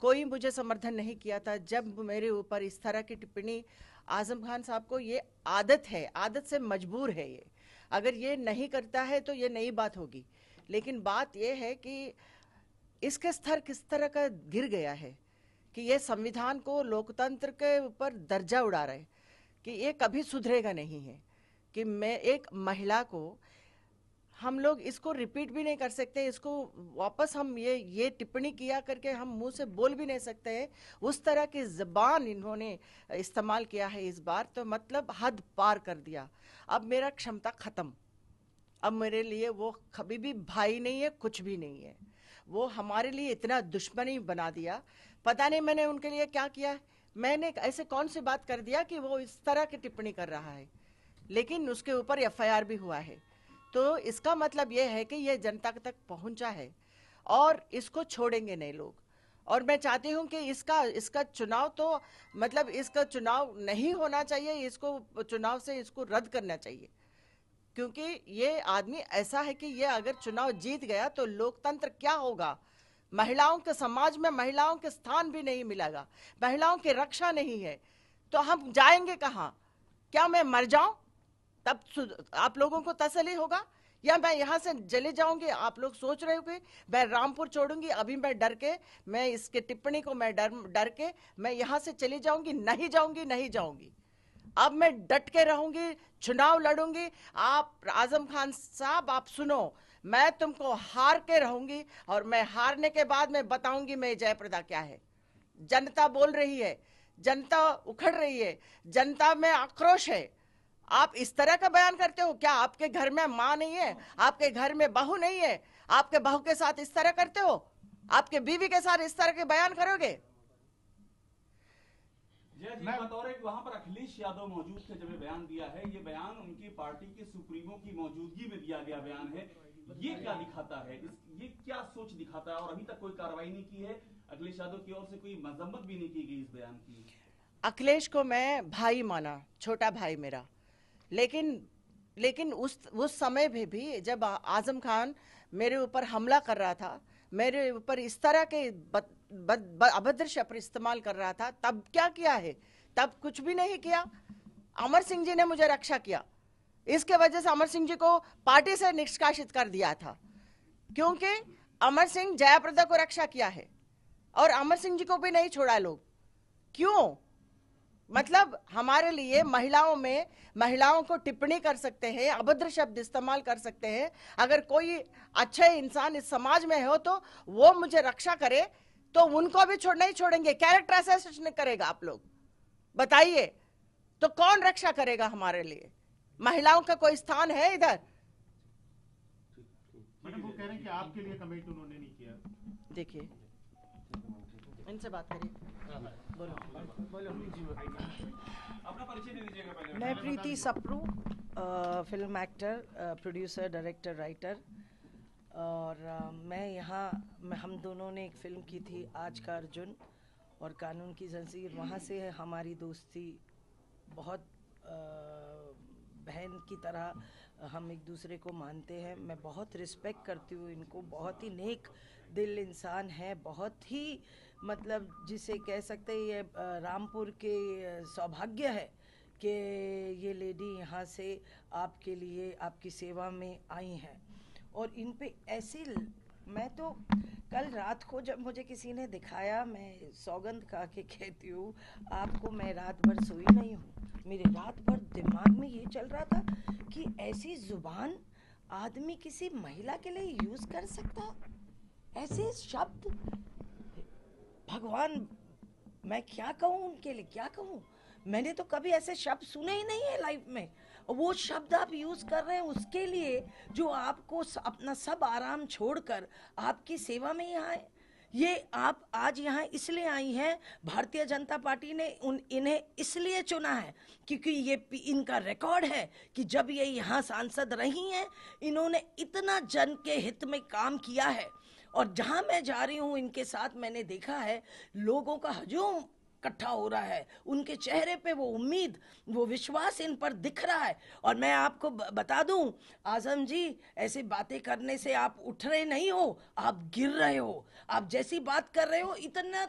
कोई मुझे समर्थन नहीं किया था जब मेरे ऊपर इस तरह की टिप्पणी आजम खान साहब को ये आदत है आदत से मजबूर है ये अगर ये नहीं करता है तो ये नई बात होगी लेकिन बात यह है कि इसके स्तर किस तरह का गिर गया है कि ये संविधान को लोकतंत्र के ऊपर दर्जा उड़ा रहे कि ये कभी सुधरेगा नहीं है कि मैं एक महिला को हम लोग इसको रिपीट भी नहीं कर सकते इसको वापस हम ये ये टिप्पणी किया करके हम मुंह से बोल भी नहीं सकते हैं उस तरह की जबान इन्होंने इस्तेमाल किया है इस बार तो मतलब हद पार कर दिया अब मेरा क्षमता ख़त्म अब मेरे लिए वो कभी भी भाई नहीं है कुछ भी नहीं है वो हमारे लिए इतना दुश्मनी बना दिया पता नहीं मैंने उनके लिए क्या किया मैंने ऐसे कौन सी बात कर दिया कि वो इस तरह की टिप्पणी कर रहा है लेकिन उसके ऊपर एफ भी हुआ है तो इसका मतलब ये है कि ये जनता तक पहुंचा है और इसको छोड़ेंगे नहीं लोग और मैं चाहती हूं कि इसका इसका चुनाव तो मतलब इसका चुनाव नहीं होना चाहिए इसको चुनाव से इसको रद्द करना चाहिए क्योंकि ये आदमी ऐसा है कि ये अगर चुनाव जीत गया तो लोकतंत्र क्या होगा महिलाओं के समाज में महिलाओं के स्थान भी नहीं मिलेगा महिलाओं की रक्षा नहीं है तो हम जाएंगे कहाँ क्या मैं मर जाऊं तब आप लोगों को तसली होगा या मैं यहाँ से चले जाऊंगी आप लोग सोच रहे होंगे मैं रामपुर छोड़ूंगी अभी मैं डर के मैं इसके टिप्पणी को मैं डर डर के मैं यहाँ से चली जाऊंगी नहीं जाऊंगी नहीं जाऊंगी अब मैं डट के रहूंगी चुनाव लड़ूंगी आप आजम खान साहब आप सुनो मैं तुमको हार के रहूंगी और मैं हारने के बाद मैं बताऊंगी मैं जयप्रदा क्या है जनता बोल रही है जनता उखड़ रही है जनता में आक्रोश है आप इस तरह का बयान करते हो क्या आपके घर में माँ नहीं है आपके घर में बहू नहीं है आपके बहू के साथ इस तरह करते हो आपके बीवी के साथ इस तरह के बयान करोगे अखिलेश यादव मौजूद थे जब बयान दिया है ये बयान उनकी पार्टी के सुप्रीमो की मौजूदगी में दिया गया बयान है ये क्या दिखाता है ये क्या सोच दिखाता है और अभी तक कोई कार्रवाई नहीं की है अखिलेश यादव की ओर से कोई मजम्मत भी नहीं की गई इस बयान की अखिलेश को मैं भाई माना छोटा भाई मेरा लेकिन लेकिन उस उस समय भी, भी जब आजम खान मेरे ऊपर हमला कर रहा था मेरे ऊपर इस तरह के अभद्र शब्द इस्तेमाल कर रहा था तब क्या किया है तब कुछ भी नहीं किया अमर सिंह जी ने मुझे रक्षा किया इसके वजह से अमर सिंह जी को पार्टी से निष्कासित कर दिया था क्योंकि अमर सिंह जयाप्रदा को रक्षा किया है और अमर सिंह जी को भी नहीं छोड़ा लोग क्यों मतलब हमारे लिए महिलाओं में महिलाओं को टिप्पणी कर सकते हैं अभद्र शब्द इस्तेमाल कर सकते हैं अगर कोई अच्छे इंसान इस समाज में हो तो वो मुझे रक्षा करे तो उनको भी छोड़ नहीं छोड़ेंगे कैरेक्टर एसेसिनेशन करेगा आप लोग बताइए तो कौन रक्षा करेगा हमारे लिए महिलाओं का कोई स्थान है इधर मैडम वो कह रहे हैं कि आपके लिए कमेंट उन्होंने नहीं किया देखिए इनसे बात करिए हाँ, हाँ। मैं Preeti Sapru film actor producer director writer और आ, मैं यहाँ हम दोनों ने एक फ़िल्म की थी आज का अर्जुन और कानून की जंजीर वहाँ से हमारी दोस्ती बहुत आ, की तरह हम एक दूसरे को मानते हैं मैं बहुत रिस्पेक्ट करती हूँ इनको बहुत ही नेक दिल इंसान है बहुत ही मतलब जिसे कह सकते हैं ये रामपुर के सौभाग्य है कि ये लेडी यहाँ से आपके लिए आपकी सेवा में आई हैं और इन पे ऐसी मैं तो कल रात को जब मुझे किसी ने दिखाया मैं सौगंध खा के कहती हूँ आपको मैं रात भर सोई नहीं हूँ मेरे रात भर दिमाग में ये चल रहा था कि ऐसी जुबान आदमी किसी महिला के लिए यूज कर सकता ऐसे शब्द भगवान मैं क्या कहूँ उनके लिए क्या कहूँ मैंने तो कभी ऐसे शब्द सुने ही नहीं है लाइफ में वो शब्द आप यूज़ कर रहे हैं उसके लिए जो आपको अपना सब आराम छोड़कर आपकी सेवा में ही आए हाँ ये आप आज यहाँ इसलिए आई हैं भारतीय जनता पार्टी ने उन इन्हें इसलिए चुना है क्योंकि ये इनका रिकॉर्ड है कि जब ये यहाँ सांसद रही हैं इन्होंने इतना जन के हित में काम किया है और जहाँ मैं जा रही हूँ इनके साथ मैंने देखा है लोगों का हजूम इकट्ठा हो रहा है उनके चेहरे पे वो उम्मीद वो विश्वास इन पर दिख रहा है और मैं आपको बता दूं आजम जी ऐसी बातें करने से आप उठ रहे नहीं हो आप गिर रहे हो आप जैसी बात कर रहे हो इतना